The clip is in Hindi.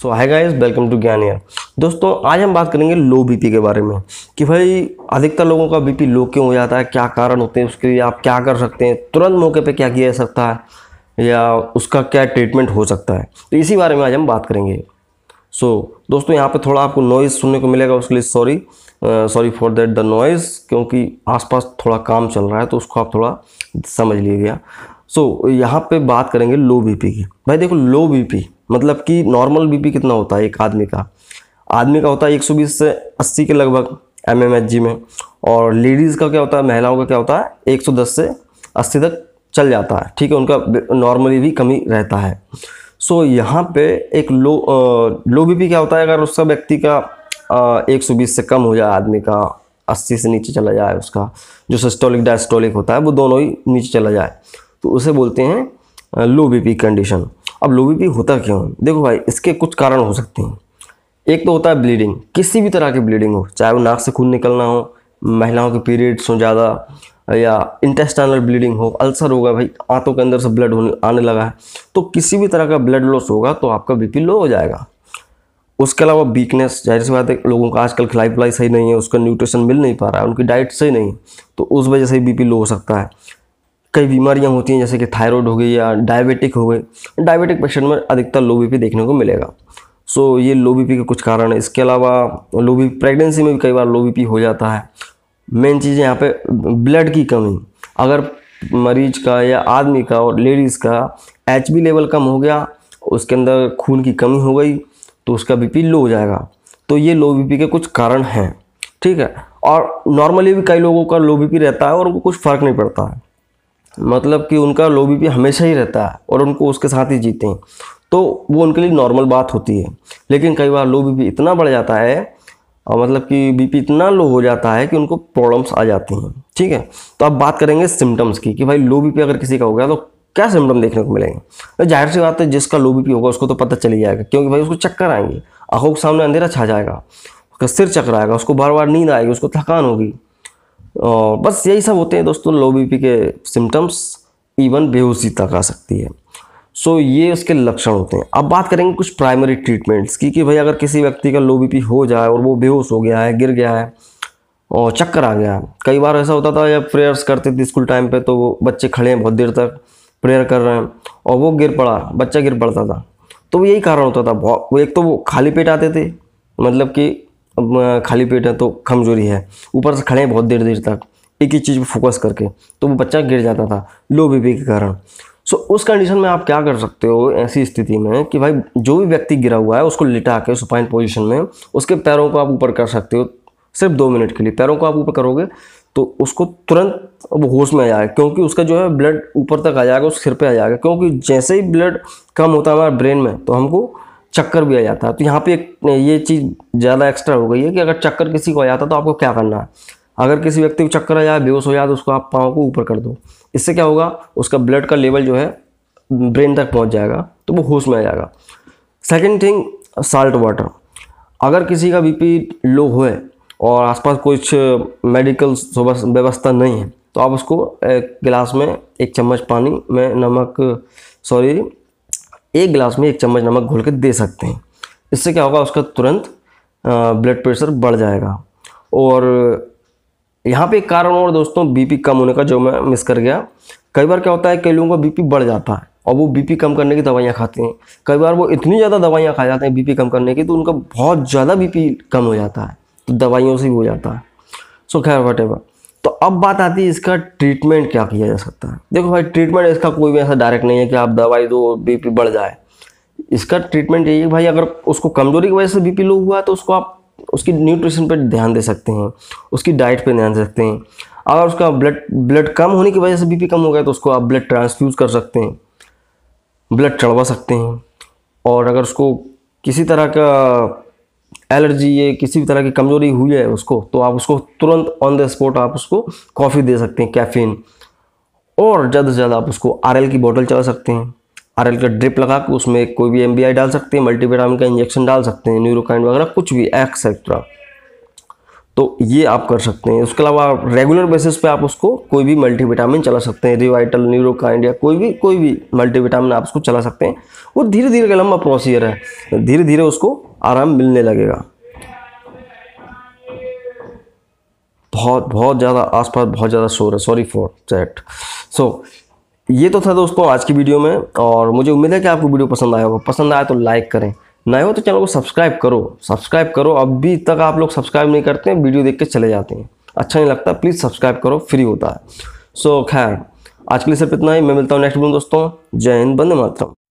so hi guys welcome to Gyan Yaar दोस्तों आज हम बात करेंगे लो बीपी के बारे में कि भाई अधिकतर लोगों का बीपी लो क्यों हो जाता है क्या कारण होते हैं उसके लिए आप क्या कर सकते हैं तुरंत मौके पे क्या किया जा सकता है या उसका क्या ट्रीटमेंट हो सकता है तो इसी बारे में आज हम बात करेंगे सो so, दोस्तों यहाँ पर थोड़ा आपको नॉइज़ सुनने को मिलेगा उसके लिए sorry sorry for that the noise क्योंकि आसपास थोड़ा काम चल रहा है तो उसको आप थोड़ा समझ लीजिएगा सो so, यहाँ पे बात करेंगे लो बीपी की भाई देखो लो बीपी मतलब कि नॉर्मल बीपी कितना होता है एक आदमी का आदमी का होता है एक से अस्सी के लगभग एम में और लेडीज़ का क्या होता है महिलाओं का क्या होता है एक से अस्सी तक चल जाता है ठीक है उनका नॉर्मली भी कमी रहता है सो यहाँ पे एक लो आ, लो बीपी क्या होता है अगर उसका व्यक्ति का आ, 120 से कम हो जाए आदमी का 80 से नीचे चला जाए उसका जो सिस्टोलिक डायस्टोलिक होता है वो दोनों ही नीचे चला जाए तो उसे बोलते हैं लो बीपी कंडीशन अब लोबीपी होता क्यों देखो भाई इसके कुछ कारण हो सकते हैं एक तो होता है ब्लीडिंग किसी भी तरह की ब्लीडिंग हो चाहे वो नाक से खून निकलना हो महिलाओं के पीरियड्स हों ज़्यादा या इंटेस्टाइनल ब्लीडिंग हो अल्सर होगा भाई आंतों के अंदर से ब्लड होने आने लगा है तो किसी भी तरह का ब्लड लॉस होगा तो आपका बीपी लो हो जाएगा उसके अलावा वीकनेस जाहिर सी बात है लोगों का आजकल खिलाई पिलाई सही नहीं है उसका न्यूट्रिशन मिल नहीं पा रहा है उनकी डाइट सही नहीं है तो उस वजह से बीपी लो हो सकता है कई बीमारियां होती हैं जैसे कि थायराइड हो गई या डायबिटिक हो गई डायबिटिक पेशेंट में अधिकतर लो बीपी देखने को मिलेगा सो ये लो बीपी के कुछ कारण है इसके अलावा लो बीपी प्रेगनेंसी में भी कई बार लो बीपी हो जाता है मेन चीज़ यहाँ पे ब्लड की कमी अगर मरीज का या आदमी का और लेडीज़ का एच लेवल कम हो गया उसके अंदर खून की कमी हो गई तो उसका बी लो हो जाएगा तो ये लो बी के कुछ कारण हैं ठीक है और नॉर्मली भी कई लोगों का लो बी रहता है और उनको कुछ फ़र्क नहीं पड़ता है मतलब कि उनका लोभी भी हमेशा ही रहता है और उनको उसके साथ ही जीते हैं तो वो उनके लिए नॉर्मल बात होती है लेकिन कई बार लो बीपी इतना बढ़ जाता है और मतलब कि बीपी इतना लो हो जाता है कि उनको प्रॉब्लम्स आ जाती हैं ठीक है तो अब बात करेंगे सिम्टम्स की कि भाई लो बीपी अगर किसी का हो गया तो क्या सिम्टम देखने को मिलेंगे तो जाहिर सी बात है जिसका लो बीपी होगा उसको तो पता चली जाएगा क्योंकि भाई उसको चक्कर आएंगे आँखों के सामने अंधेरा छा जाएगा उसका सिर चक्कर आएगा उसको बार बार नींद आएगी उसको थकान होगी और बस यही सब होते हैं दोस्तों लो बी के सिम्टम्स इवन बेहोशी तक आ सकती है सो ये उसके लक्षण होते हैं अब बात करेंगे कुछ प्राइमरी ट्रीटमेंट्स की कि भाई अगर किसी व्यक्ति का लो बी हो जाए और वो बेहोश हो गया है गिर गया है और चक्कर आ गया कई बार ऐसा होता था जब प्रेयर्स करते थे स्कूल टाइम पे तो वो बच्चे खड़े हैं बहुत देर तक प्रेयर कर रहे हैं और वो गिर पड़ा बच्चा गिर पड़ता था तो यही कारण होता था वो एक तो वो खाली पेट आते थे मतलब कि खाली पेट है तो कमजोरी है ऊपर से खड़े हैं बहुत देर देर तक एक ही चीज़ पर फोकस करके तो वो बच्चा गिर जाता था लो बीपी के कारण सो so, उस कंडीशन में आप क्या कर सकते हो ऐसी स्थिति में कि भाई जो भी व्यक्ति गिरा हुआ है उसको लिटा के सुपाइन पोजिशन में उसके पैरों को आप ऊपर कर सकते हो सिर्फ दो मिनट के लिए पैरों को आप ऊपर करोगे तो उसको तुरंत अब होश में आ जाएगा क्योंकि उसका जो है ब्लड ऊपर तक आ जाएगा उस सिर पे आ जाएगा क्योंकि जैसे ही ब्लड कम होता है हमारे ब्रेन में तो हमको चक्कर भी आ जाता है तो यहाँ पे एक ये चीज़ ज़्यादा एक्स्ट्रा हो गई है कि अगर चक्कर किसी को आ जाता तो आपको क्या करना है अगर किसी व्यक्ति को चक्कर आ जाए बेहोश हो जाए तो उसको आप पाँव को ऊपर कर दो इससे क्या होगा उसका ब्लड का लेवल जो है ब्रेन तक पहुँच जाएगा तो वो होश में आ जाएगा सेकेंड थिंग साल्ट वाटर अगर किसी का पी लो है और आसपास कुछ मेडिकल व्यवस्था नहीं है तो आप उसको एक गिलास में एक चम्मच पानी में नमक सॉरी एक गिलास में एक चम्मच नमक घोल के दे सकते हैं इससे क्या होगा उसका तुरंत ब्लड प्रेशर बढ़ जाएगा और यहाँ पे एक कारण और दोस्तों बीपी कम होने का जो मैं मिस कर गया कई बार क्या होता है कई लोगों का बीपी बढ़ जाता है और वो बीपी कम करने की दवाइयाँ खाते हैं कई बार वो इतनी ज़्यादा दवाइयाँ खा जाते हैं बीपी कम करने की तो उनका बहुत ज़्यादा बीपी कम हो जाता है तो दवाइयों से भी हो जाता है सो खैर वट एवर तो अब बात आती है इसका ट्रीटमेंट क्या किया जा सकता है देखो भाई ट्रीटमेंट इसका कोई भी ऐसा डायरेक्ट नहीं है कि आप दवाई दो बीपी बढ़ जाए इसका ट्रीटमेंट यही है भाई अगर उसको कमज़ोरी की वजह से बीपी लो हुआ है तो उसको आप उसकी न्यूट्रिशन पर ध्यान दे सकते हैं उसकी डाइट पर ध्यान दे सकते हैं अगर उसका ब्लड ब्लड कम होने की वजह से बीपी कम हो गया तो उसको आप ब्लड ट्रांसफ्यूज़ कर सकते हैं ब्लड चढ़वा सकते हैं और अगर उसको किसी तरह का एलर्जी ये किसी भी तरह की कमजोरी हुई है उसको तो आप उसको तुरंत ऑन द स्पॉट आप उसको कॉफ़ी दे सकते हैं कैफीन और ज़्यादा से ज़्यादा आप उसको आर की बोतल चला सकते हैं आर का ड्रिप लगा के उसमें कोई भी एम डाल सकते हैं मल्टीविटामिन का इंजेक्शन डाल सकते हैं न्यूरोकाइन वगैरह कुछ भी एक्सेट्रा तो ये आप कर सकते हैं उसके अलावा आप रेगुलर बेसिस पे आप उसको कोई भी मल्टीविटामिन चला सकते हैं रिवाइटल न्यूरोकाइंड या कोई भी कोई भी मल्टीविटामिन आप उसको चला सकते हैं वो धीरे धीरे का लंबा प्रोसीजर है धीरे धीरे उसको आराम मिलने लगेगा बहुत बहुत ज़्यादा आसपास बहुत ज़्यादा शोर है सॉरी फॉर चैट सो ये तो था दोस्तों आज की वीडियो में और मुझे उम्मीद है कि आपको वीडियो पसंद आया होगा पसंद आया तो लाइक करें नए हो तो चैनल को सब्सक्राइब करो सब्सक्राइब करो अभी तक आप लोग सब्सक्राइब नहीं करते हैं वीडियो देख के चले जाते हैं अच्छा नहीं लगता प्लीज़ सब्सक्राइब करो फ्री होता है सो so, खैर आज के लिए सिर्फ इतना ही मैं मिलता हूँ नेक्स्ट वीडियो दोस्तों जय हिंद बंदे मातरम